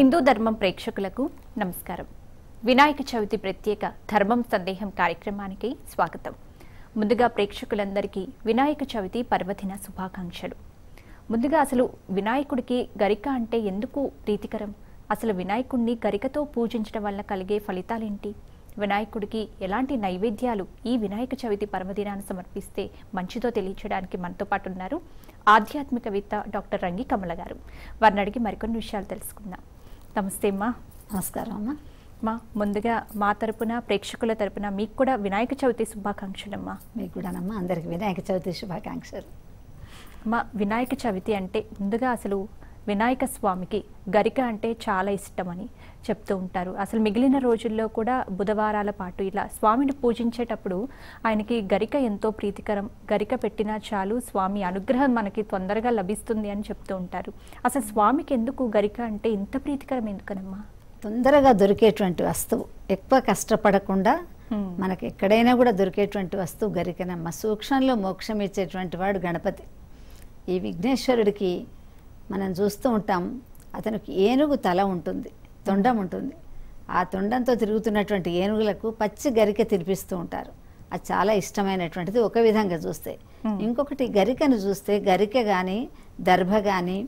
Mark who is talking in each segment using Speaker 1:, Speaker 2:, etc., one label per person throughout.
Speaker 1: హిందూ ధర్మం ప్రేక్షకులకు నమస్కారం వినాయక చవితి ప్రత్యేక ధర్మం సందేహం కార్యక్రమానికి స్వాగతం ముందుగా ప్రేక్షకులందరికీ వినాయక చవితి పర్వదిన శుభాకాంక్షలు ముందుగా అసలు వినాయకుడికి గరిక అంటే ఎందుకు ప్రీతికరం అసలు వినాయకుడిని గరికతో పూజించడం వల్ల కలిగే ఫలితాలేంటి వినాయకుడికి ఎలాంటి నైవేద్యాలు ఈ వినాయక చవితి పర్వదినాన్ని సమర్పిస్తే మంచిదో తెలియచేయడానికి మనతో పాటు ఉన్నారు ఆధ్యాత్మికవేత్త డాక్టర్ రంగి కమల గారు వారిని అడిగి మరికొన్ని విషయాలు తెలుసుకుందాం నమస్తే అమ్మా నమస్కారం అమ్మా మా ముందుగా మా తరపున ప్రేక్షకుల తరపున మీకు కూడా వినాయక చవితి శుభాకాంక్షలు అమ్మా మీకు కూడానమ్మా అందరికి
Speaker 2: వినాయక చవితి శుభాకాంక్షలు
Speaker 1: మా వినాయక చవితి అంటే ముందుగా అసలు వినాయక స్వామికి గరిక అంటే చాలా ఇష్టమని చెప్తూ ఉంటారు అసలు మిగిలిన రోజుల్లో కూడా బుధవారాల పాటు ఇలా స్వామిని పూజించేటప్పుడు ఆయనకి గరిక ఎంతో ప్రీతికరం గరిక పెట్టినా చాలు స్వామి అనుగ్రహం మనకి తొందరగా లభిస్తుంది అని చెప్తూ ఉంటారు అసలు స్వామికి ఎందుకు గరిక అంటే ఇంత ప్రీతికరం ఎందుకనమ్మా
Speaker 2: తొందరగా దొరికేటువంటి వస్తువు ఎక్కువ కష్టపడకుండా మనకి ఎక్కడైనా కూడా దొరికేటువంటి వస్తువు గరికనమ్మ సూక్ష్మంలో మోక్షం ఇచ్చేటువంటి వాడు గణపతి ఈ విఘ్నేశ్వరుడికి మనం చూస్తూ ఉంటాం అతనికి ఏనుగు తల ఉంటుంది తొండం ఉంటుంది ఆ తొండంతో తిరుగుతున్నటువంటి ఏనుగులకు పచ్చి గరిక తినిపిస్తూ ఉంటారు అది చాలా ఇష్టమైనటువంటిది ఒక విధంగా చూస్తే ఇంకొకటి గరికను చూస్తే గరిక కానీ దర్భ కానీ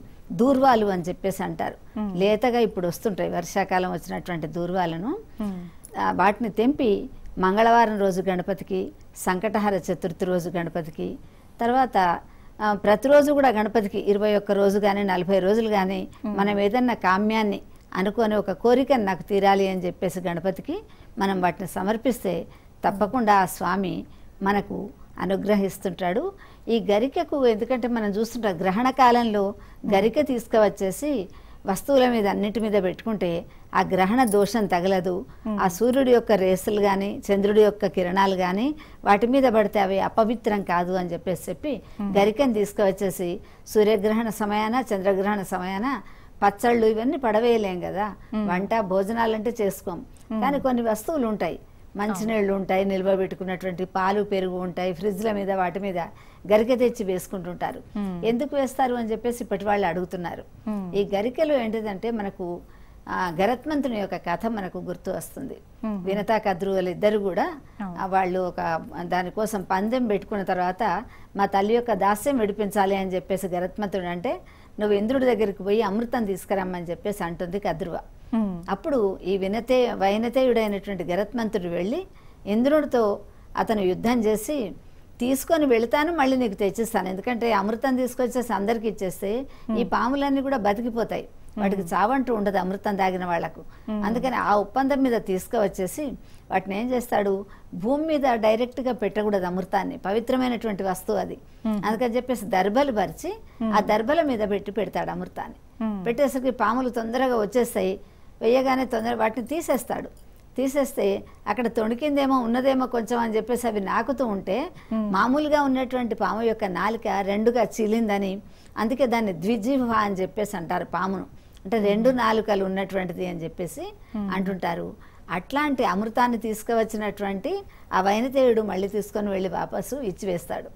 Speaker 2: దూర్వాలు అని చెప్పేసి అంటారు లేతగా ఇప్పుడు వస్తుంటాయి వర్షాకాలం వచ్చినటువంటి దూర్వాలను వాటిని తెంపి మంగళవారం రోజు గణపతికి సంకటహార చతుర్థి రోజు గణపతికి తర్వాత ప్రతిరోజు కూడా గణపతికి ఇరవై ఒక్క రోజు కానీ నలభై రోజులు కానీ మనం ఏదన్నా కామ్యాన్ని అనుకుని ఒక కోరిక నాకు తీరాలి అని చెప్పేసి గణపతికి మనం వాటిని సమర్పిస్తే తప్పకుండా ఆ స్వామి మనకు అనుగ్రహిస్తుంటాడు ఈ గరికకు ఎందుకంటే మనం చూస్తుంటాం గ్రహణ కాలంలో గరిక తీసుకువచ్చేసి వస్తువుల మీద అన్నిటి మీద పెట్టుకుంటే ఆ గ్రహణ దోషం తగలదు ఆ సూర్యుడి యొక్క రేసులు కానీ చంద్రుడి యొక్క కిరణాలు కానీ వాటి మీద పడితే అవి అపవిత్రం కాదు అని చెప్పేసి చెప్పి గరికం తీసుకువచ్చేసి సూర్యగ్రహణ సమయాన చంద్రగ్రహణ సమయాన పచ్చళ్ళు ఇవన్నీ పడవేయలేం కదా వంట భోజనాలు అంటే చేసుకోం కానీ కొన్ని వస్తువులు ఉంటాయి మంచినీళ్ళు ఉంటాయి నిల్వ పెట్టుకున్నటువంటి పాలు పెరుగు ఉంటాయి ఫ్రిడ్జ్ల మీద వాటి మీద గరిక తెచ్చి వేసుకుంటుంటారు ఎందుకు వేస్తారు అని చెప్పేసి ఇప్పటి వాళ్ళు అడుగుతున్నారు ఈ గరికలు ఏంటిదంటే మనకు గరత్మంతుని యొక్క కథ మనకు గుర్తు వస్తుంది వినతా కద్రువులు ఇద్దరు కూడా వాళ్ళు ఒక దానికోసం పందెం పెట్టుకున్న తర్వాత మా తల్లి యొక్క దాస్యం విడిపించాలి అని చెప్పేసి గరత్మంతుడు అంటే నువ్వు ఇంద్రుడి దగ్గరికి పోయి అమృతం తీసుకురమ్మని చెప్పేసి అంటుంది కద్రువ అప్పుడు ఈ వినతే వైనతేయుడైనటువంటి గరత్మంతుడు వెళ్ళి ఇంద్రుడితో అతను యుద్ధం చేసి తీసుకొని వెళతాను మళ్ళీ నీకు తెచ్చిస్తాను ఎందుకంటే అమృతం తీసుకొచ్చేసి అందరికి ఇచ్చేస్తే ఈ పాములన్నీ కూడా బతికిపోతాయి వాటికి చావంటూ ఉండదు అమృతం తాగిన వాళ్లకు అందుకని ఆ ఒప్పందం మీద తీసుకువచ్చేసి వాటిని ఏం చేస్తాడు భూమి మీద డైరెక్ట్ గా పెట్టకూడదు అమృతాన్ని పవిత్రమైనటువంటి వస్తువు అది అందుకని చెప్పేసి దర్భలు పరిచి ఆ దర్భల మీద పెట్టి పెడతాడు అమృతాన్ని పెట్టేసరికి పాములు తొందరగా వచ్చేస్తాయి వేయగానే తొందరగా వాటిని తీసేస్తాడు తీసేస్తే అక్కడ తొణికిందేమో ఉన్నదేమో కొంచెం అని చెప్పేసి అవి నాకుతూ ఉంటే మామూలుగా ఉన్నటువంటి పాము యొక్క నాలిక రెండుగా చీలిందని అందుకే దాన్ని ద్విజీవ అని చెప్పేసి అంటారు పామును అంటే రెండు నాలుకలు ఉన్నటువంటిది అని చెప్పేసి అంటుంటారు అట్లాంటి అమృతాన్ని తీసుకువచ్చినటువంటి ఆ వైనతేయుడు మళ్ళీ తీసుకొని వెళ్ళి వాపసు ఇచ్చివేస్తాడు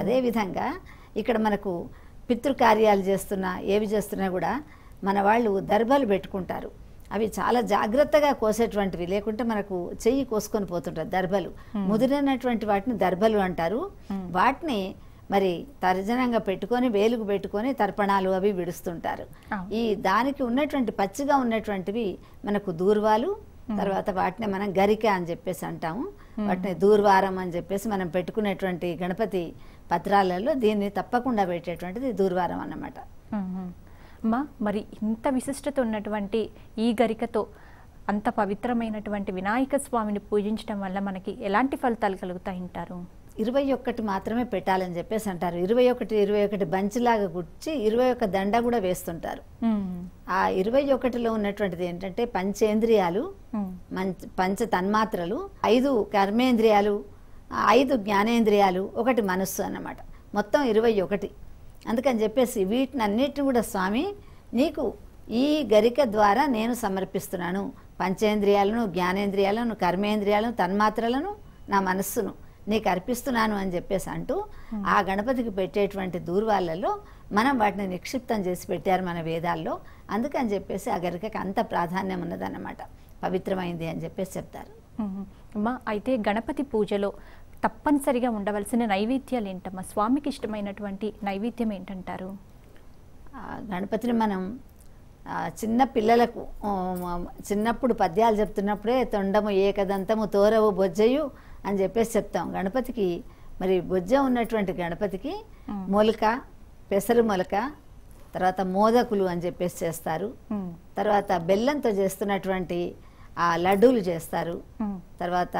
Speaker 2: అదేవిధంగా ఇక్కడ మనకు పితృకార్యాలు చేస్తున్నా ఏవి చేస్తున్నా కూడా మన వాళ్ళు దర్భాలు పెట్టుకుంటారు అవి చాలా జాగ్రత్తగా కోసేటువంటివి లేకుంటే మనకు చెయ్యి కోసుకొని పోతుంటారు దర్భలు ముదిరినటువంటి వాటిని దర్భలు అంటారు వాటిని మరి తర్జనంగా పెట్టుకొని వేలుకు పెట్టుకొని తర్పణాలు అవి విడుస్తుంటారు ఈ దానికి ఉన్నటువంటి పచ్చిగా ఉన్నటువంటివి మనకు దూర్వాలు తర్వాత వాటిని మనం గరిక అని చెప్పేసి అంటాము వాటిని దూర్వారం అని చెప్పేసి మనం పెట్టుకునేటువంటి గణపతి పత్రాలలో దీన్ని తప్పకుండా పెట్టేటువంటిది దూర్వారం అన్నమాట
Speaker 1: అమ్మా మరి ఇంత విశిష్టత ఉన్నటువంటి ఈ గరికతో అంత పవిత్రమైనటువంటి వినాయక స్వామిని పూజించడం వల్ల మనకి ఎలాంటి ఫలితాలు ఉంటారు ఇరవై ఒక్కటి మాత్రమే
Speaker 2: పెట్టాలని చెప్పేసి అంటారు ఇరవై ఒకటి ఇరవై ఒకటి లాగా గుచ్చి ఇరవై ఒక్క దండ కూడా వేస్తుంటారు ఆ ఇరవై ఒకటిలో ఉన్నటువంటిది ఏంటంటే పంచేంద్రియాలు పంచ తన్మాత్రలు ఐదు కర్మేంద్రియాలు ఐదు జ్ఞానేంద్రియాలు ఒకటి మనస్సు అన్నమాట మొత్తం ఇరవై ఒకటి అందుకని చెప్పేసి వీటిని అన్నిటిని కూడా స్వామి నీకు ఈ గరిక ద్వారా నేను సమర్పిస్తున్నాను పంచేంద్రియాలను జ్ఞానేంద్రియాలను కర్మేంద్రియాలను తన్మాత్రలను నా మనస్సును నీకు అర్పిస్తున్నాను అని చెప్పేసి అంటూ hmm. ఆ గణపతికి పెట్టేటువంటి దూర్వాళ్ళలో మనం వాటిని నిక్షిప్తం చేసి పెట్టారు మన వేదాల్లో అందుకని చెప్పేసి ఆ గరికకి అంత ప్రాధాన్యం ఉన్నదన్నమాట పవిత్రమైంది అని చెప్పేసి చెప్తారు
Speaker 1: hmm. అమ్మా అయితే గణపతి పూజలో తప్పనిసరిగా ఉండవలసిన నైవేద్యాలు ఏంటమ్మా స్వామికి ఇష్టమైనటువంటి నైవేద్యం ఏంటంటారు
Speaker 2: గణపతిని మనం చిన్న పిల్లలకు చిన్నప్పుడు పద్యాలు చెప్తున్నప్పుడే తొండము ఏకదంతము తోరవు బొజ్జయు అని చెప్పేసి చెప్తాం గణపతికి మరి బుజ్జ ఉన్నటువంటి గణపతికి మొలక పెసరు మొలక తర్వాత మోదకులు అని చెప్పేసి చేస్తారు తర్వాత బెల్లంతో చేస్తున్నటువంటి ఆ లడ్డూలు చేస్తారు తర్వాత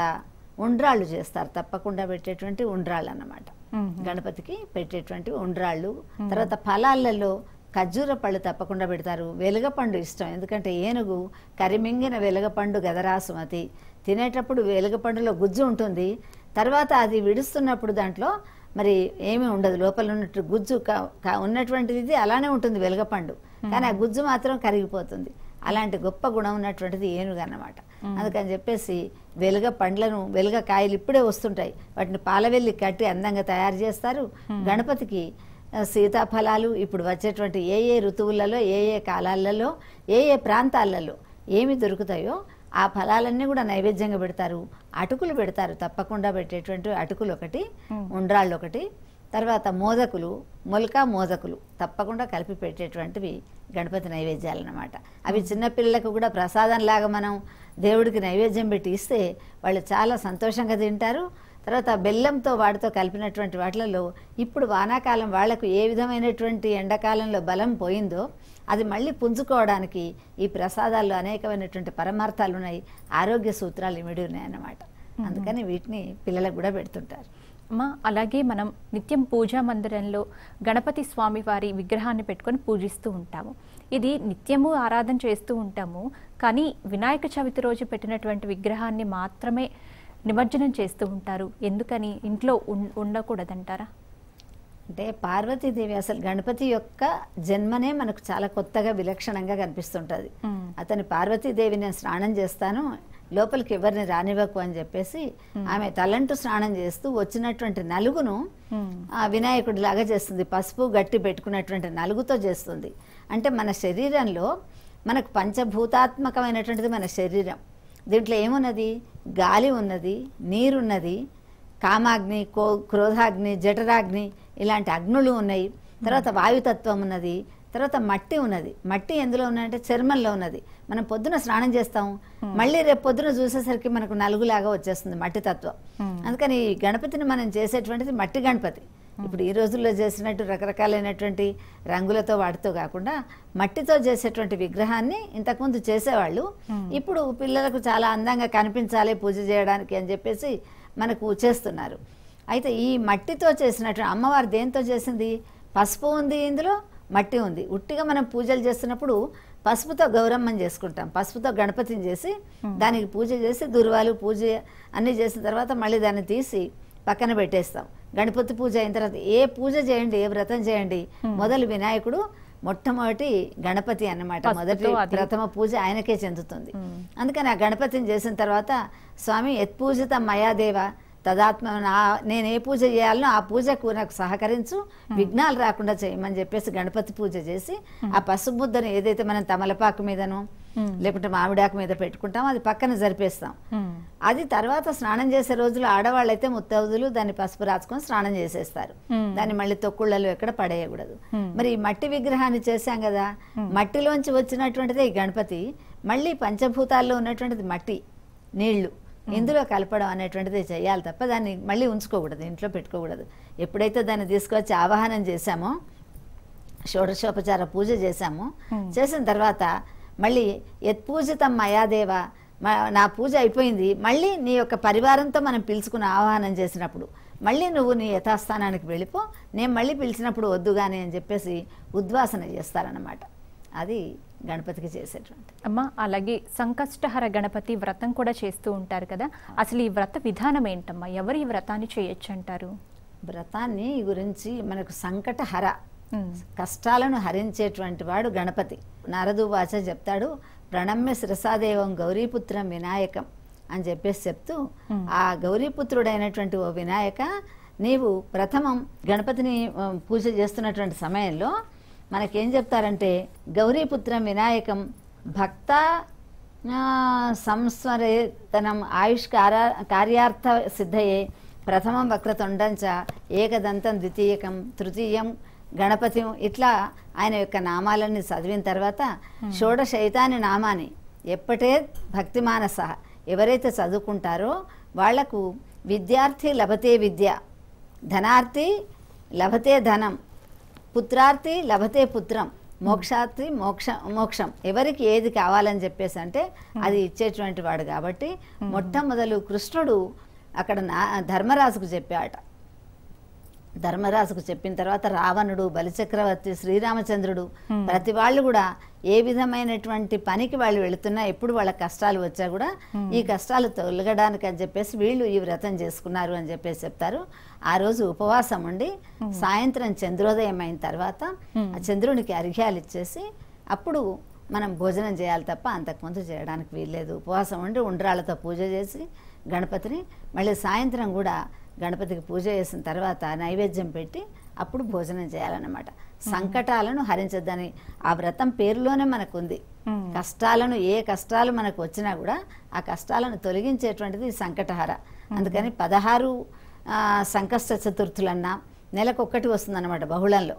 Speaker 2: ఉండ్రాళ్ళు చేస్తారు తప్పకుండా పెట్టేటువంటి ఉండ్రాళ్ళు అన్నమాట గణపతికి పెట్టేటువంటి ఉండ్రాళ్ళు తర్వాత ఫలాలలో ఖర్జూర పళ్ళు తప్పకుండా పెడతారు వెలగపండు ఇష్టం ఎందుకంటే ఏనుగు కరిమింగిన వెలగపండు గదరా సుమతి తినేటప్పుడు వెలగపండులో గుజ్జు ఉంటుంది తర్వాత అది విడుస్తున్నప్పుడు దాంట్లో మరి ఏమీ ఉండదు లోపల ఉన్నట్టు గుజ్జు ఉన్నటువంటిది అలానే ఉంటుంది వెలగపండు కానీ ఆ గుజ్జు మాత్రం కరిగిపోతుంది అలాంటి గొప్ప గుణం ఉన్నటువంటిది ఏనుగు అన్నమాట అందుకని చెప్పేసి వెలుగ పండ్లను వెలుగ కాయలు ఇప్పుడే వస్తుంటాయి వాటిని పాలవెల్లి కట్టి అందంగా తయారు చేస్తారు గణపతికి సీతాఫలాలు ఇప్పుడు వచ్చేటువంటి ఏ ఏ ఋతువులలో ఏ ఏ కాలాలలో ఏ ఏ ప్రాంతాలలో ఏమి దొరుకుతాయో ఆ ఫలాలన్నీ కూడా నైవేద్యంగా పెడతారు అటుకులు పెడతారు తప్పకుండా పెట్టేటువంటి అటుకులు ఒకటి ఉండ్రాళ్ళు ఒకటి తర్వాత మోదకులు మొలకా మోదకులు తప్పకుండా కలిపి పెట్టేటువంటివి గణపతి నైవేద్యాలు అనమాట అవి చిన్నపిల్లలకు కూడా ప్రసాదంలాగా మనం దేవుడికి నైవేద్యం పెట్టి ఇస్తే వాళ్ళు చాలా సంతోషంగా తింటారు తర్వాత బెల్లంతో వాటితో కలిపినటువంటి వాటిలలో ఇప్పుడు వానాకాలం వాళ్లకు ఏ విధమైనటువంటి ఎండాకాలంలో బలం పోయిందో అది మళ్ళీ పుంజుకోవడానికి ఈ ప్రసాదాల్లో అనేకమైనటువంటి పరమార్థాలు ఉన్నాయి ఆరోగ్య సూత్రాలు ఇమిడి ఉన్నాయన్నమాట అందుకని
Speaker 1: వీటిని పిల్లలకు కూడా పెడుతుంటారు అమ్మా అలాగే మనం నిత్యం పూజా మందిరంలో గణపతి స్వామి వారి విగ్రహాన్ని పెట్టుకొని పూజిస్తూ ఉంటాము ఇది నిత్యము ఆరాధన చేస్తూ ఉంటాము కానీ వినాయక చవితి రోజు పెట్టినటువంటి విగ్రహాన్ని మాత్రమే నిమజ్జనం చేస్తూ ఉంటారు ఎందుకని ఇంట్లో ఉండకూడదంటారా
Speaker 2: అంటే పార్వతీదేవి అసలు గణపతి యొక్క జన్మనే మనకు చాలా కొత్తగా విలక్షణంగా కనిపిస్తుంటుంది అతని పార్వతీదేవి నేను స్నానం చేస్తాను లోపలికి ఎవరిని రానివ్వకు అని చెప్పేసి ఆమె తలంటు స్నానం చేస్తూ వచ్చినటువంటి నలుగును ఆ వినాయకుడి లాగా చేస్తుంది పసుపు గట్టి పెట్టుకున్నటువంటి నలుగుతో చేస్తుంది అంటే మన శరీరంలో మనకు పంచభూతాత్మకమైనటువంటిది మన శరీరం దీంట్లో ఏమున్నది గాలి ఉన్నది నీరున్నది కామాగ్ని కో క్రోధాగ్ని జఠరాగ్ని ఇలాంటి అగ్నులు ఉన్నాయి hmm. తర్వాత వాయుతత్వం ఉన్నది తర్వాత మట్టి ఉన్నది మట్టి ఎందులో ఉన్నాయంటే చర్మంలో ఉన్నది మనం పొద్దున స్నానం చేస్తాం hmm. మళ్ళీ రేపు పొద్దున చూసేసరికి మనకు నలుగులాగా వచ్చేస్తుంది మట్టి తత్వం hmm. అందుకని గణపతిని మనం చేసేటువంటిది మట్టి గణపతి ఇప్పుడు ఈ రోజుల్లో చేసినట్టు రకరకాలైనటువంటి రంగులతో వాటితో కాకుండా మట్టితో చేసేటువంటి విగ్రహాన్ని ఇంతకుముందు చేసేవాళ్ళు ఇప్పుడు పిల్లలకు చాలా అందంగా కనిపించాలి పూజ చేయడానికి అని చెప్పేసి మనకు చేస్తున్నారు అయితే ఈ మట్టితో చేసినట్టు అమ్మవారు దేంతో చేసింది పసుపు ఉంది ఇందులో మట్టి ఉంది ఉట్టిగా మనం పూజలు చేస్తున్నప్పుడు పసుపుతో గౌరమ్మని చేసుకుంటాం పసుపుతో గణపతిని చేసి hmm. దానికి పూజ చేసి దుర్వాలు పూజ అన్నీ చేసిన తర్వాత మళ్ళీ దాన్ని తీసి పక్కన పెట్టేస్తాం గణపతి పూజ అయిన తర్వాత ఏ పూజ చేయండి ఏ వ్రతం చేయండి hmm. మొదలు వినాయకుడు మొట్టమొదటి గణపతి అన్నమాట మొదటి ప్రథమ పూజ ఆయనకే చెందుతుంది hmm. అందుకని ఆ గణపతిని చేసిన తర్వాత స్వామి యత్పూజిత మయాదేవ తదాత్మ నేను ఏ పూజ చేయాలనో ఆ పూజకు నాకు సహకరించు విఘ్నాలు రాకుండా చేయమని చెప్పేసి గణపతి పూజ చేసి ఆ పసుపు ముద్దను ఏదైతే మనం తమలపాకు మీదను లేకుంటే మామిడాకు మీద పెట్టుకుంటాం అది పక్కన జరిపేస్తాం అది తర్వాత స్నానం చేసే రోజులు ఆడవాళ్ళు అయితే దాన్ని పసుపు రాసుకొని స్నానం చేసేస్తారు దాన్ని మళ్ళీ తొక్కుళ్ళలో ఎక్కడ పడేయకూడదు మరి ఈ మట్టి విగ్రహాన్ని చేశాం కదా మట్టిలోంచి వచ్చినటువంటిదే ఈ గణపతి మళ్ళీ పంచభూతాల్లో ఉన్నటువంటిది మట్టి నీళ్లు ఇందులో కలపడం అనేటువంటిది చేయాలి తప్ప దాన్ని మళ్ళీ ఉంచుకోకూడదు ఇంట్లో పెట్టుకోకూడదు ఎప్పుడైతే దాన్ని తీసుకొచ్చి ఆవాహనం చేశామో షోడశోపచార పూజ చేశాము చేసిన తర్వాత మళ్ళీ పూజితం మయాదేవ నా పూజ అయిపోయింది మళ్ళీ నీ యొక్క పరివారంతో మనం పిలుచుకుని ఆహ్వానం చేసినప్పుడు మళ్ళీ నువ్వు నీ యథాస్థానానికి వెళ్ళిపో నేను మళ్ళీ పిలిచినప్పుడు వద్దు కానీ అని చెప్పేసి ఉద్వాసన చేస్తారన్నమాట అది గణపతికి చేసేటువంటి
Speaker 1: అమ్మ అలాగే సంకష్టహర గణపతి వ్రతం కూడా చేస్తూ ఉంటారు కదా అసలు ఈ వ్రత విధానం ఏంటమ్మా ఎవరు ఈ వ్రతాన్ని చేయొచ్చు అంటారు వ్రతాన్ని
Speaker 2: గురించి మనకు సంకటహర కష్టాలను హరించేటువంటి వాడు గణపతి నారదు వాచ చెప్తాడు ప్రణమ్య శిరసాదేవం గౌరీపుత్రం వినాయకం అని చెప్పేసి చెప్తూ ఆ గౌరీపుత్రుడైనటువంటి ఓ వినాయక నీవు ప్రథమం గణపతిని పూజ చేస్తున్నటువంటి సమయంలో మనకేం చెప్తారంటే గౌరీపుత్ర వినాయకం భక్త సంస్మరేతనం ఆయుష్కార కార్యార్థ సిద్ధయే ప్రథమం వక్రతుండంచ ఏకదంతం ద్వితీయకం తృతీయం గణపతి ఇట్లా ఆయన యొక్క నామాలన్నీ చదివిన తర్వాత షోడశైతాని నామాని ఎప్పటే భక్తి మానస ఎవరైతే చదువుకుంటారో వాళ్లకు విద్యార్థి లభతే విద్య ధనార్థి లభతే ధనం పుత్రార్థి లభతే పుత్రం మోక్షార్థి మోక్ష మోక్షం ఎవరికి ఏది కావాలని చెప్పేసి అంటే అది ఇచ్చేటువంటి వాడు కాబట్టి మొట్టమొదలు కృష్ణుడు అక్కడ నా ధర్మరాజుకు చెప్పాట ధర్మరాజుకు చెప్పిన తర్వాత రావణుడు బలిచక్రవర్తి శ్రీరామచంద్రుడు ప్రతి వాళ్ళు కూడా ఏ విధమైనటువంటి పనికి వాళ్ళు వెళుతున్నా ఎప్పుడు వాళ్ళ కష్టాలు వచ్చా కూడా ఈ కష్టాలు తొలగడానికి అని చెప్పేసి వీళ్ళు ఈ వ్రతం చేసుకున్నారు అని చెప్పేసి చెప్తారు ఆ రోజు ఉపవాసం ఉండి సాయంత్రం చంద్రోదయం అయిన తర్వాత ఆ చంద్రునికి అర్ఘ్యాలు ఇచ్చేసి అప్పుడు మనం భోజనం చేయాలి తప్ప అంతకుముందు చేయడానికి వీల్లేదు ఉపవాసం ఉండి ఉండ్రాళ్ళతో పూజ చేసి గణపతిని మళ్ళీ సాయంత్రం కూడా గణపతికి పూజ చేసిన తర్వాత నైవేద్యం పెట్టి అప్పుడు భోజనం చేయాలన్నమాట సంకటాలను హరించద్దని ఆ వ్రతం పేరులోనే మనకుంది కష్టాలను ఏ కష్టాలు మనకు వచ్చినా కూడా ఆ కష్టాలను తొలగించేటువంటిది సంకటహార అందుకని పదహారు సంకష్ట చతుర్థులన్నా నెలకు ఒక్కటి వస్తుందన్నమాట బహుళంలో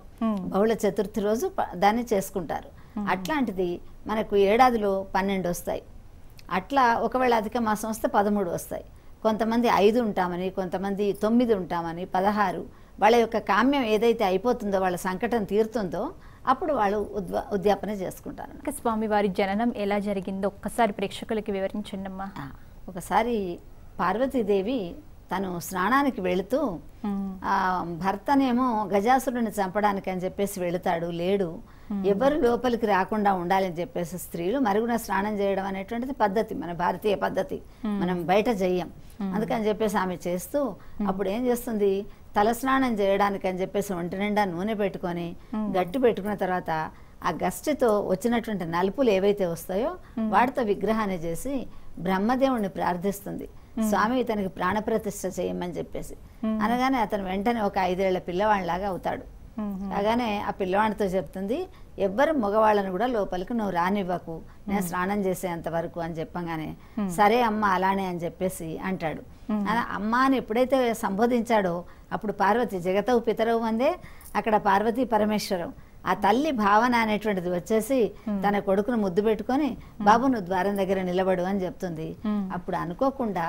Speaker 2: బహుళ చతుర్థి రోజు దాన్ని చేసుకుంటారు అట్లాంటిది మనకు ఏడాదిలో పన్నెండు వస్తాయి అట్లా ఒకవేళ అధిక మాసం వస్తే పదమూడు వస్తాయి కొంతమంది ఐదు ఉంటామని కొంతమంది తొమ్మిది ఉంటామని పదహారు వాళ్ళ యొక్క కామ్యం ఏదైతే అయిపోతుందో వాళ్ళ సంకటం తీరుతుందో అప్పుడు వాళ్ళు ఉద్వా ఉద్యాపన చేసుకుంటారు
Speaker 1: స్వామి వారి జననం ఎలా జరిగిందో ఒక్కసారి ప్రేక్షకులకి వివరించండి అమ్మా ఒకసారి పార్వతీదేవి తను స్నానానికి వెళుతూ ఆ భర్తనేమో
Speaker 2: గజాసురుడిని చంపడానికి అని చెప్పేసి వెళుతాడు లేడు ఎవరు లోపలికి రాకుండా ఉండాలని చెప్పేసి స్త్రీలు మరుగున స్నానం చేయడం అనేటువంటిది పద్ధతి మన భారతీయ పద్ధతి మనం బయట చెయ్యం అందుకని చెప్పేసి ఆమె చేస్తూ అప్పుడు ఏం చేస్తుంది తల స్నానం చేయడానికి అని చెప్పేసి ఒంటి నిండా నూనె పెట్టుకొని గట్టి పెట్టుకున్న తర్వాత ఆ గస్టితో వచ్చినటువంటి నలుపులు ఏవైతే వస్తాయో వాటితో విగ్రహాన్ని చేసి బ్రహ్మదేవుణ్ణి ప్రార్థిస్తుంది స్వామి ఇతనికి ప్రాణప్రతిష్ఠ చేయమని చెప్పేసి అనగానే అతను వెంటనే ఒక ఐదేళ్ల పిల్లవాడిలాగా అవుతాడు అలాగానే ఆ పిల్లవాడితో చెప్తుంది ఎవ్వరు మగవాళ్ళని కూడా లోపలికి నువ్వు రానివ్వకు నేను స్నానం చేసేంత వరకు అని చెప్పంగానే సరే అమ్మ అలానే అని చెప్పేసి అంటాడు అమ్మ అని ఎప్పుడైతే సంబోధించాడో అప్పుడు పార్వతి జగతవు పితరవు అందే అక్కడ పార్వతి పరమేశ్వరం ఆ తల్లి భావన అనేటువంటిది వచ్చేసి తన కొడుకును ముద్దు పెట్టుకొని బాబు నువ్వు ద్వారం దగ్గర నిలబడు అని చెప్తుంది అప్పుడు అనుకోకుండా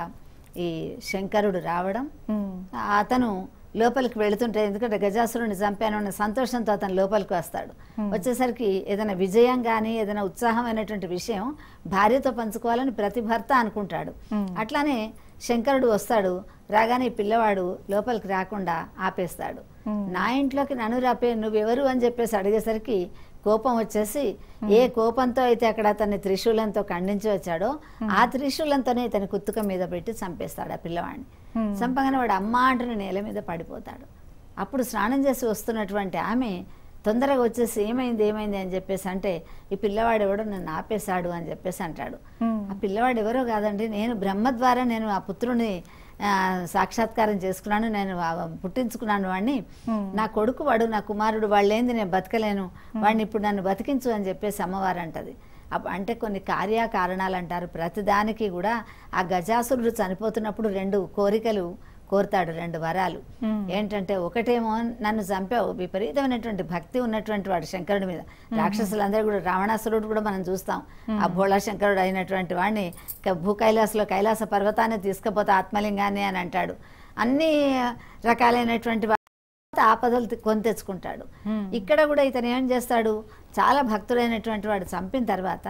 Speaker 2: ఈ శంకరుడు రావడం అతను లోపలికి వెళుతుంటే ఎందుకంటే గజాసురుని చంపాను అన్న సంతోషంతో అతను లోపలికి వస్తాడు వచ్చేసరికి ఏదైనా విజయం కానీ ఏదైనా ఉత్సాహం అనేటువంటి విషయం భార్యతో పంచుకోవాలని ప్రతి భర్త అనుకుంటాడు అట్లానే శంకరుడు వస్తాడు రాగానే పిల్లవాడు లోపలికి రాకుండా ఆపేస్తాడు నా ఇంట్లోకి నన్ను రాపే నువ్వెవరు అని చెప్పేసి అడిగేసరికి కోపం వచ్చేసి ఏ కోపంతో అయితే అక్కడ అతన్ని త్రిశూలంతో ఖండించి వచ్చాడో ఆ త్రిశూలంతోనే ఇతని కుత్తుక మీద పెట్టి చంపేస్తాడు ఆ పిల్లవాడిని చంపగానే వాడు అమ్మ అంటున్న నేల మీద పడిపోతాడు అప్పుడు స్నానం చేసి వస్తున్నటువంటి ఆమె తొందరగా వచ్చేసి ఏమైంది ఏమైంది అని చెప్పేసి అంటే ఈ పిల్లవాడు ఎవడో నన్ను ఆపేశాడు అని చెప్పేసి అంటాడు ఆ పిల్లవాడు ఎవరో కాదండి నేను బ్రహ్మ ద్వారా నేను ఆ పుత్రుని సాక్షాత్కారం చేసుకున్నాను నేను పుట్టించుకున్నాను వాడిని నా కొడుకు వాడు నా కుమారుడు వాళ్ళేంది నేను బతకలేను వాడిని ఇప్పుడు నన్ను బతికించు అని చెప్పేసి అమ్మవారు అంటది అంటే కొన్ని కార్యకారణాలు అంటారు ప్రతిదానికి కూడా ఆ గజాసురుడు చనిపోతున్నప్పుడు రెండు కోరికలు కోరుతాడు రెండు వరాలు ఏంటంటే ఒకటేమో నన్ను చంపావు విపరీతమైనటువంటి భక్తి ఉన్నటువంటి వాడు శంకరుడి మీద రాక్షసులందరూ కూడా రావణాసురుడు కూడా మనం చూస్తాం ఆ భోళా శంకరుడు అయినటువంటి వాడిని భూ కైలాసలో కైలాస పర్వతాన్ని తీసుకుపోతే ఆత్మలింగాన్ని అని అంటాడు అన్ని రకాలైనటువంటి ఆపదలు కొని తెచ్చుకుంటాడు ఇక్కడ కూడా ఇతను ఏం చేస్తాడు చాలా భక్తుడైనటువంటి వాడు చంపిన తర్వాత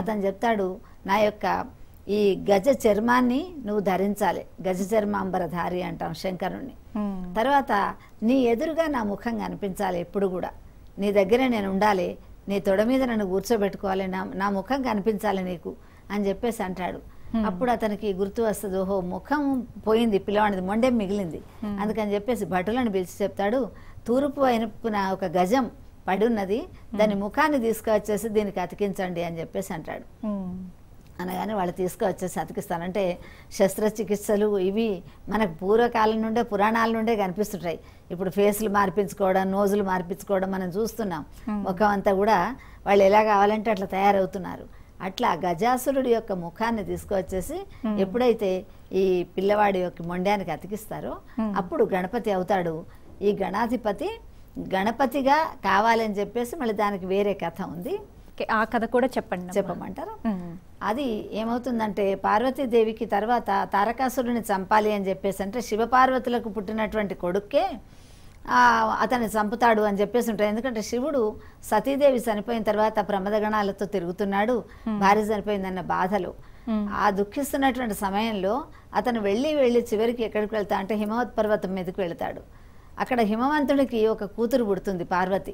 Speaker 2: అతను చెప్తాడు నా యొక్క ఈ గజ చర్మాన్ని నువ్వు ధరించాలి గజ చర్మాంబరధారి అంటాం శంకరుణ్ణి తర్వాత నీ ఎదురుగా నా ముఖం కనిపించాలి ఎప్పుడు కూడా నీ దగ్గర నేను ఉండాలి నీ తొడ మీద నన్ను కూర్చోబెట్టుకోవాలి నా నా ముఖం కనిపించాలి నీకు అని చెప్పేసి అంటాడు అప్పుడు అతనికి గుర్తు వస్తుంది ఓహో ముఖం పోయింది పిల్లవాడిది మొండే మిగిలింది అందుకని చెప్పేసి భటులను పిలిచి చెప్తాడు తూర్పు వైపున ఒక గజం పడున్నది దాని ముఖాన్ని తీసుకువచ్చేసి దీనికి అతికించండి అని చెప్పేసి అంటాడు అనగానే వాళ్ళు తీసుకువచ్చేసి అతికిస్తానంటే శస్త్రచికిత్సలు ఇవి మనకు పూర్వకాలం నుండే పురాణాల నుండే కనిపిస్తుంటాయి ఇప్పుడు ఫేస్లు మార్పించుకోవడం నోజులు మార్పించుకోవడం మనం చూస్తున్నాం ముఖం అంతా కూడా వాళ్ళు ఎలా కావాలంటే అట్లా తయారవుతున్నారు అట్లా గజాసురుడి యొక్క ముఖాన్ని తీసుకువచ్చేసి ఎప్పుడైతే ఈ పిల్లవాడి యొక్క మొండ్యానికి అతికిస్తారో అప్పుడు గణపతి అవుతాడు ఈ గణాధిపతి గణపతిగా కావాలని చెప్పేసి మళ్ళీ దానికి వేరే కథ ఉంది ఆ కథ కూడా చెప్పండి చెప్పమంటారు అది ఏమవుతుందంటే పార్వతీదేవికి తర్వాత తారకాసురుని చంపాలి అని చెప్పేసి అంటే శివపార్వతులకు పుట్టినటువంటి కొడుక్కే అతన్ని చంపుతాడు అని చెప్పేసి ఉంటాడు ఎందుకంటే శివుడు సతీదేవి చనిపోయిన తర్వాత ప్రమదగణాలతో తిరుగుతున్నాడు భార్య చనిపోయిందన్న బాధలు ఆ దుఃఖిస్తున్నటువంటి సమయంలో అతను వెళ్ళి వెళ్ళి చివరికి ఎక్కడికి వెళ్తా అంటే హిమవత్ పర్వతం మీదకి వెళ్తాడు అక్కడ హిమవంతుడికి ఒక కూతురు పుడుతుంది పార్వతి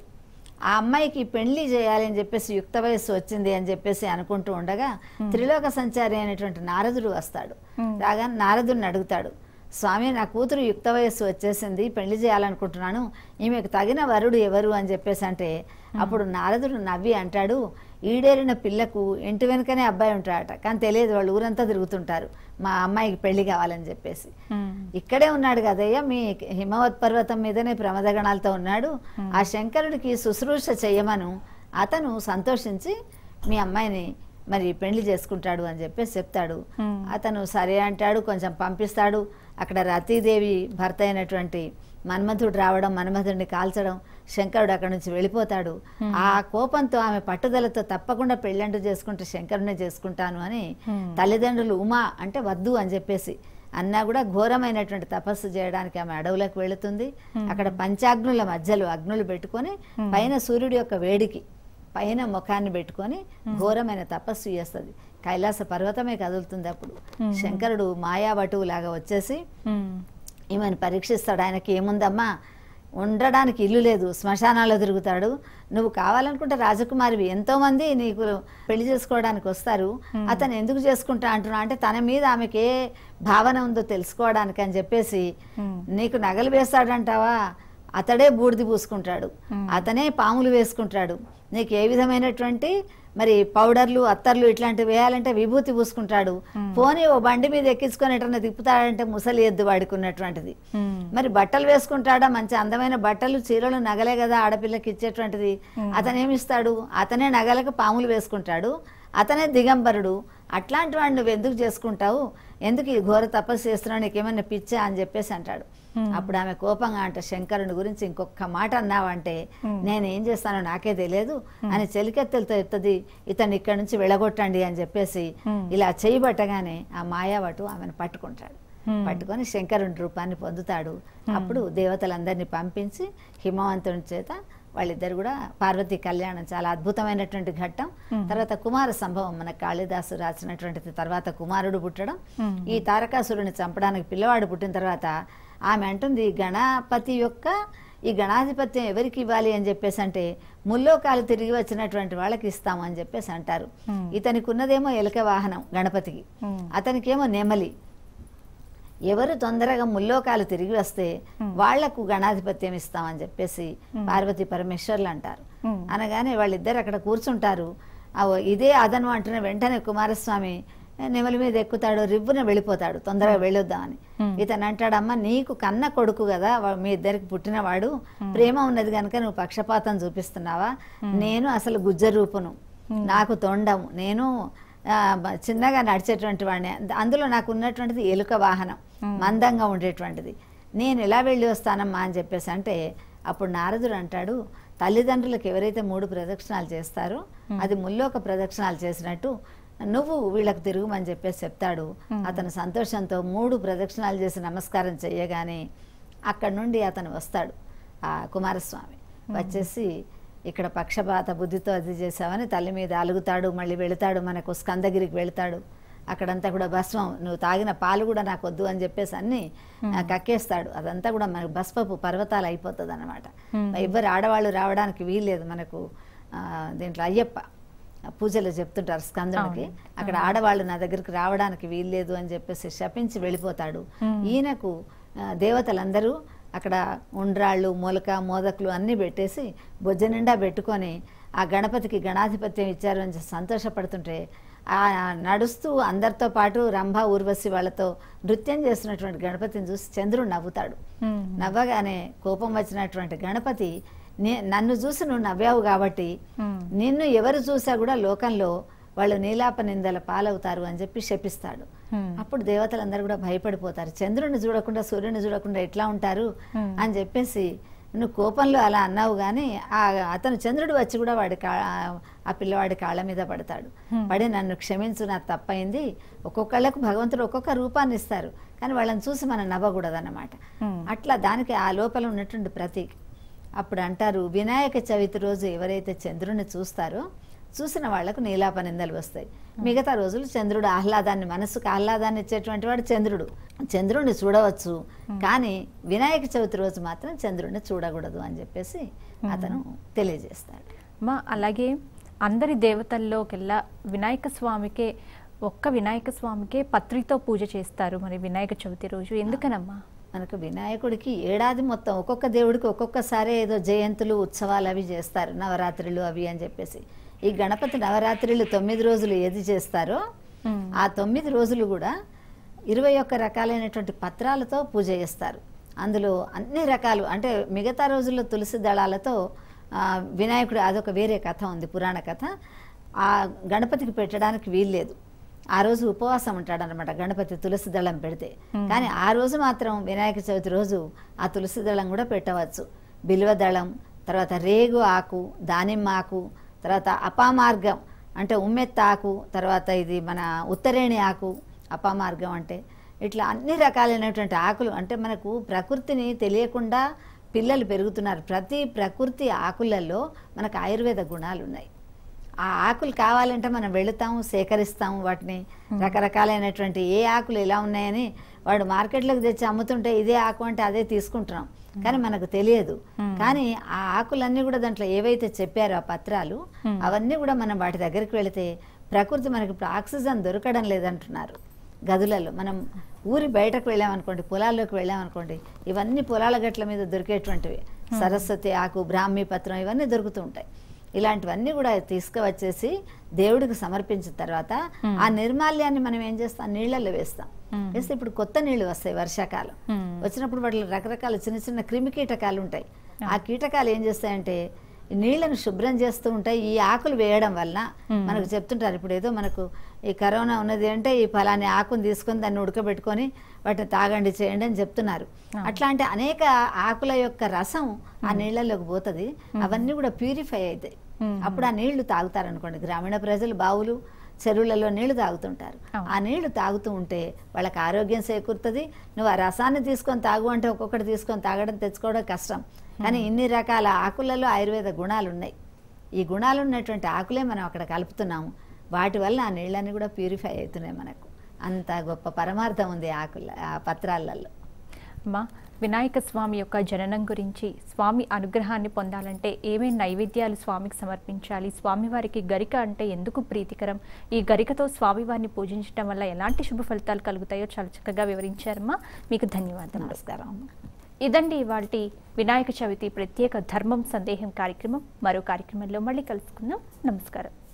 Speaker 2: ఆ అమ్మాయికి పెళ్లి చేయాలని చెప్పేసి యుక్త వయస్సు వచ్చింది అని చెప్పేసి అనుకుంటూ ఉండగా త్రిలోక సంచారి అయినటువంటి నారదుడు వస్తాడు రాగా నారదుడిని అడుగుతాడు స్వామి నా కూతురు యుక్త వయస్సు వచ్చేసింది పెళ్లి చేయాలనుకుంటున్నాను ఈమెకు తగిన వరుడు ఎవరు అని చెప్పేసి అంటే అప్పుడు నారదుడు నవ్వి అంటాడు ఈడేరిన పిల్లకు ఇంటి వెనుకనే అబ్బాయి ఉంటాడట కానీ తెలియదు వాళ్ళు ఊరంతా తిరుగుతుంటారు మా అమ్మాయికి పెళ్లి కావాలని చెప్పేసి ఇక్కడే ఉన్నాడు కదయ్య మీ హిమవత్ పర్వతం మీదనే ప్రమదగణాలతో ఉన్నాడు ఆ శంకరుడికి శుశ్రూష చేయమను అతను సంతోషించి మీ అమ్మాయిని మరి పెళ్లి చేసుకుంటాడు అని చెప్పేసి చెప్తాడు అతను సరే అంటాడు కొంచెం పంపిస్తాడు అక్కడ రతీదేవి భర్త అయినటువంటి మన్మధుడు రావడం మన్మధుడిని కాల్చడం శంకరుడు అక్కడ నుంచి వెళ్ళిపోతాడు ఆ కోపంతో ఆమె పట్టుదలతో తప్పకుండా పెళ్ళండు చేసుకుంటే శంకరునే చేసుకుంటాను అని తల్లిదండ్రులు ఉమా అంటే వద్దు అని చెప్పేసి అన్నా కూడా ఘోరమైనటువంటి తపస్సు చేయడానికి ఆమె అడవులకు వెళుతుంది అక్కడ పంచాగ్నుల మధ్యలో అగ్నులు పెట్టుకొని పైన సూర్యుడి యొక్క వేడికి పైన ముఖాన్ని పెట్టుకొని ఘోరమైన తపస్సు చేస్తుంది కైలాస పర్వతమే కదులుతుంది అప్పుడు శంకరుడు లాగా వచ్చేసి ఈమెను పరీక్షిస్తాడు ఆయనకి ఏముందమ్మా ఉండడానికి ఇల్లు లేదు శ్మశానాల్లో తిరుగుతాడు నువ్వు కావాలనుకుంటే రాజకుమారివి మంది నీకు పెళ్లి చేసుకోవడానికి వస్తారు అతను ఎందుకు చేసుకుంటా అంటున్నా అంటే తన మీద ఆమెకి ఏ భావన ఉందో తెలుసుకోవడానికి అని చెప్పేసి నీకు నగలు వేస్తాడంటావా అతడే బూడిది పూసుకుంటాడు అతనే పాములు వేసుకుంటాడు నీకు ఏ విధమైనటువంటి మరి పౌడర్లు అత్తర్లు ఇట్లాంటివి వేయాలంటే విభూతి పూసుకుంటాడు పోనీ ఓ బండి మీద ఎక్కించుకొని ఎటన్నా తిప్పుతాడంటే ముసలి ఎద్దు వాడుకున్నటువంటిది మరి బట్టలు వేసుకుంటాడా మంచి అందమైన బట్టలు చీరలు నగలే కదా ఆడపిల్లకి ఇచ్చేటువంటిది అతనేమిస్తాడు అతనే నగలకు పాములు వేసుకుంటాడు అతనే దిగంబరుడు అట్లాంటి వాడిని నువ్వు ఎందుకు చేసుకుంటావు ఎందుకు ఈ ఘోర తపస్సు చేస్తున్నావు నీకేమైనా పిచ్చా అని చెప్పేసి అంటాడు Hmm. అప్పుడు ఆమె కోపంగా అంటే శంకరుని గురించి ఇంకొక మాట అన్నావంటే hmm. నేను ఏం చేస్తానో నాకే తెలియదు hmm. అని చెలికెత్తెలతో ఎత్తది ఇతను ఇక్కడి నుంచి వెళ్ళగొట్టండి అని చెప్పేసి ఇలా చేయబట్టగానే ఆ మాయావటు ఆమెను పట్టుకుంటాడు పట్టుకొని శంకరుని రూపాన్ని పొందుతాడు అప్పుడు దేవతలందరినీ పంపించి హిమవంతుని చేత వాళ్ళిద్దరు కూడా పార్వతి కళ్యాణం చాలా అద్భుతమైనటువంటి ఘట్టం తర్వాత కుమార సంభవం మన కాళిదాసు రాసినటువంటిది తర్వాత కుమారుడు పుట్టడం ఈ తారకాసురుని చంపడానికి పిల్లవాడు పుట్టిన తర్వాత ఆమె అంటుంది గణపతి యొక్క ఈ గణాధిపత్యం ఎవరికి ఇవ్వాలి అని చెప్పేసి అంటే ముల్లోకాలు తిరిగి వచ్చినటువంటి వాళ్ళకి ఇస్తాము అని చెప్పేసి అంటారు ఇతనికి ఉన్నదేమో ఎలక వాహనం గణపతికి అతనికేమో నెమలి ఎవరు తొందరగా ముల్లోకాలు తిరిగి వస్తే వాళ్లకు గణాధిపత్యం ఇస్తామని చెప్పేసి పార్వతి పరమేశ్వర్లు అంటారు అనగానే వాళ్ళిద్దరు అక్కడ కూర్చుంటారు ఇదే అదను అంటున్న వెంటనే కుమారస్వామి నెమల మీద ఎక్కుతాడు రివ్వున వెళ్ళిపోతాడు తొందరగా వెళ్ళొద్దాం అని ఇతను అంటాడమ్మా నీకు కన్న కొడుకు కదా మీ ఇద్దరికి పుట్టినవాడు ప్రేమ ఉన్నది కనుక నువ్వు పక్షపాతం చూపిస్తున్నావా నేను అసలు గుజ్జ రూపును నాకు తొండము నేను చిన్నగా నడిచేటువంటి వాడిని అందులో నాకు ఉన్నటువంటిది ఎలుక వాహనం మందంగా ఉండేటువంటిది నేను ఎలా వెళ్ళి వస్తానమ్మా అని చెప్పేసి అంటే అప్పుడు నారదుడు అంటాడు తల్లిదండ్రులకు ఎవరైతే మూడు ప్రదక్షిణాలు చేస్తారో అది ముల్లోక ప్రదక్షిణాలు చేసినట్టు నువ్వు వీళ్ళకి తిరుగుమని చెప్పేసి చెప్తాడు అతను సంతోషంతో మూడు ప్రదక్షిణాలు చేసి నమస్కారం చేయగానే అక్కడ నుండి అతను వస్తాడు ఆ కుమారస్వామి వచ్చేసి ఇక్కడ పక్షపాత బుద్ధితో అది చేసావని తల్లి మీద అలుగుతాడు మళ్ళీ వెళతాడు మనకు స్కందగిరికి వెళతాడు అక్కడంతా కూడా భస్మం నువ్వు తాగిన పాలు కూడా నాకు వద్దు అని చెప్పేసి అన్ని కక్కేస్తాడు అదంతా కూడా మనకు భస్మపు పర్వతాలు అయిపోతుంది అనమాట ఇవ్వరు ఆడవాళ్ళు రావడానికి వీల్లేదు మనకు దీంట్లో అయ్యప్ప పూజలు చెప్తుంటారు స్కందునికి అక్కడ ఆడవాళ్ళు నా దగ్గరికి రావడానికి వీల్లేదు అని చెప్పేసి శపించి వెళ్ళిపోతాడు ఈయనకు దేవతలందరూ అక్కడ ఉండ్రాళ్ళు మొలక మోదకులు అన్నీ పెట్టేసి బొజ్జ నిండా పెట్టుకొని ఆ గణపతికి గణాధిపత్యం ఇచ్చారు అని సంతోషపడుతుంటే నడుస్తూ అందరితో పాటు రంభ ఊర్వశి వాళ్ళతో నృత్యం చేస్తున్నటువంటి గణపతిని చూసి చంద్రుడు నవ్వుతాడు నవ్వగానే కోపం వచ్చినటువంటి గణపతి నన్ను చూసి నువ్వు నవ్వావు కాబట్టి నిన్ను ఎవరు చూసా కూడా లోకంలో వాళ్ళు నీలాప నిందల పాలవుతారు అని చెప్పి శపిస్తాడు అప్పుడు దేవతలందరూ కూడా భయపడిపోతారు చంద్రుడిని చూడకుండా సూర్యుని చూడకుండా ఎట్లా ఉంటారు అని చెప్పేసి నువ్వు కోపంలో అలా అన్నావు గాని ఆ అతను చంద్రుడు వచ్చి కూడా వాడి ఆ పిల్లవాడి కాళ్ళ మీద పడతాడు పడి నన్ను క్షమించు నా తప్పైంది ఒక్కొక్కళ్ళకు భగవంతుడు ఒక్కొక్క రూపాన్ని ఇస్తారు కానీ వాళ్ళని చూసి మనం నవ్వకూడదన్నమాట అట్లా దానికి ఆ లోపల ఉన్నటువంటి ప్రతీక అప్పుడు అంటారు వినాయక చవితి రోజు ఎవరైతే చంద్రుని చూస్తారో చూసిన వాళ్లకు నీలాపనిందలు వస్తాయి మిగతా రోజులు చంద్రుడు ఆహ్లాదాన్ని మనసుకు ఆహ్లాదాన్ని ఇచ్చేటువంటి వాడు చంద్రుడు చంద్రుడిని చూడవచ్చు కానీ వినాయక చవితి రోజు మాత్రం చంద్రుడిని చూడకూడదు అని చెప్పేసి అతను తెలియజేస్తాడు
Speaker 1: మా అలాగే అందరి దేవతల్లోకెల్లా వినాయక స్వామికే ఒక్క వినాయక స్వామికే పత్రితో పూజ చేస్తారు మరి వినాయక చవితి రోజు ఎందుకనమ్మా
Speaker 2: మనకు వినాయకుడికి ఏడాది మొత్తం ఒక్కొక్క దేవుడికి ఒక్కొక్కసారి ఏదో జయంతులు ఉత్సవాలు అవి చేస్తారు నవరాత్రులు అవి అని చెప్పేసి ఈ గణపతి నవరాత్రులు తొమ్మిది రోజులు ఏది చేస్తారో ఆ తొమ్మిది రోజులు కూడా ఇరవై ఒక్క రకాలైనటువంటి పత్రాలతో పూజ చేస్తారు అందులో అన్ని రకాలు అంటే మిగతా రోజుల్లో తులసి దళాలతో వినాయకుడు అదొక వేరే కథ ఉంది పురాణ కథ ఆ గణపతికి పెట్టడానికి వీల్లేదు ఆ రోజు ఉపవాసం ఉంటాడు అనమాట గణపతి తులసి దళం పెడితే కానీ ఆ రోజు మాత్రం వినాయక చవితి రోజు ఆ తులసి దళం కూడా పెట్టవచ్చు బిల్వ దళం తర్వాత రేగు ఆకు దానిమ్మ ఆకు తర్వాత అపామార్గం అంటే ఉమ్మెత్త ఆకు తర్వాత ఇది మన ఉత్తరేణి ఆకు అపామార్గం అంటే ఇట్లా అన్ని రకాలైనటువంటి ఆకులు అంటే మనకు ప్రకృతిని తెలియకుండా పిల్లలు పెరుగుతున్నారు ప్రతి ప్రకృతి ఆకులలో మనకు ఆయుర్వేద గుణాలు ఉన్నాయి ఆ ఆకులు కావాలంటే మనం వెళుతాము సేకరిస్తాము వాటిని రకరకాలైనటువంటి ఏ ఆకులు ఇలా ఉన్నాయని వాడు మార్కెట్లోకి తెచ్చి అమ్ముతుంటే ఇదే ఆకు అంటే అదే తీసుకుంటున్నాం కానీ మనకు తెలియదు కానీ ఆ ఆకులన్నీ కూడా దాంట్లో ఏవైతే చెప్పారో ఆ పత్రాలు అవన్నీ కూడా మనం వాటి దగ్గరికి వెళితే ప్రకృతి మనకి ఇప్పుడు ఆక్సిజన్ దొరకడం లేదంటున్నారు గదులలో మనం ఊరి బయటకు వెళ్ళామనుకోండి పొలాల్లోకి వెళ్ళామనుకోండి ఇవన్నీ పొలాల గట్ల మీద దొరికేటువంటివి సరస్వతి ఆకు బ్రాహ్మీ పత్రం ఇవన్నీ దొరుకుతూ ఉంటాయి ఇలాంటివన్నీ కూడా తీసుకువచ్చేసి దేవుడికి సమర్పించిన తర్వాత ఆ నిర్మాల్యాన్ని మనం ఏం చేస్తాం నీళ్ళల్లో వేస్తాం వేస్తే ఇప్పుడు కొత్త నీళ్లు వస్తాయి వర్షాకాలం వచ్చినప్పుడు వాటిలో రకరకాల చిన్న చిన్న క్రిమి కీటకాలు ఉంటాయి ఆ కీటకాలు ఏం చేస్తాయంటే నీళ్లను శుభ్రం చేస్తూ ఉంటాయి ఈ ఆకులు వేయడం వలన మనకు చెప్తుంటారు ఇప్పుడు ఏదో మనకు ఈ కరోనా ఉన్నది అంటే ఈ ఫలాని ఆకును తీసుకొని దాన్ని ఉడకబెట్టుకొని వాటిని తాగండి చేయండి అని చెప్తున్నారు అట్లాంటి అనేక ఆకుల యొక్క రసం ఆ నీళ్ళలోకి పోతుంది అవన్నీ కూడా ప్యూరిఫై అవుతాయి అప్పుడు ఆ నీళ్లు తాగుతారు అనుకోండి గ్రామీణ ప్రజలు బావులు చెరువులలో నీళ్లు తాగుతుంటారు ఆ నీళ్లు తాగుతూ ఉంటే వాళ్ళకి ఆరోగ్యం చేకూరుతుంది నువ్వు ఆ రసాన్ని తీసుకొని తాగు అంటే ఒక్కొక్కటి తీసుకొని తాగడం తెచ్చుకోవడం కష్టం కానీ ఇన్ని రకాల ఆకులలో ఆయుర్వేద గుణాలు ఉన్నాయి ఈ గుణాలు ఉన్నటువంటి ఆకులే మనం అక్కడ కలుపుతున్నాము వాటి వల్ల ఆ నీళ్ళన్ని కూడా ప్యూరిఫై అవుతున్నాయి మనకు అంత గొప్ప పరమార్థం ఉంది ఆకుల
Speaker 1: ఆ పత్రాలలో అమ్మా వినాయక స్వామి యొక్క జననం గురించి స్వామి అనుగ్రహాన్ని పొందాలంటే ఏమేం నైవేద్యాలు స్వామికి సమర్పించాలి స్వామివారికి గరిక అంటే ఎందుకు ప్రీతికరం ఈ గరికతో స్వామివారిని పూజించడం వల్ల ఎలాంటి శుభ ఫలితాలు కలుగుతాయో చాలా చక్కగా వివరించారమ్మా మీకు ధన్యవాదాలు నమస్కారం ఇదండి ఇవాళ వినాయక చవితి ప్రత్యేక ధర్మం సందేహం కార్యక్రమం మరో కార్యక్రమంలో మళ్ళీ కలుసుకుందాం నమస్కారం